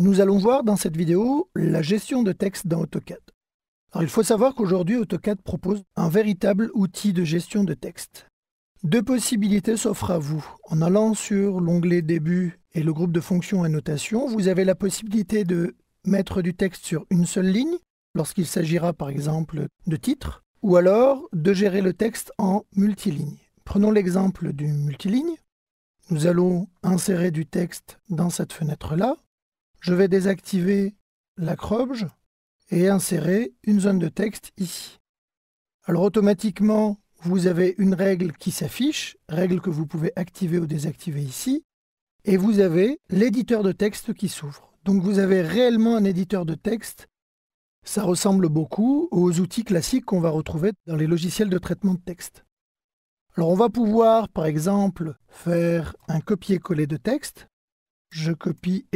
Nous allons voir dans cette vidéo la gestion de texte dans AutoCAD. Alors, il faut savoir qu'aujourd'hui AutoCAD propose un véritable outil de gestion de texte. Deux possibilités s'offrent à vous. En allant sur l'onglet Début et le groupe de fonctions Annotation, vous avez la possibilité de mettre du texte sur une seule ligne, lorsqu'il s'agira par exemple de titre, ou alors de gérer le texte en multiligne. Prenons l'exemple du multiligne. Nous allons insérer du texte dans cette fenêtre-là. Je vais désactiver la et insérer une zone de texte ici. Alors automatiquement, vous avez une règle qui s'affiche, règle que vous pouvez activer ou désactiver ici, et vous avez l'éditeur de texte qui s'ouvre. Donc vous avez réellement un éditeur de texte. Ça ressemble beaucoup aux outils classiques qu'on va retrouver dans les logiciels de traitement de texte. Alors on va pouvoir, par exemple, faire un copier-coller de texte. Je copie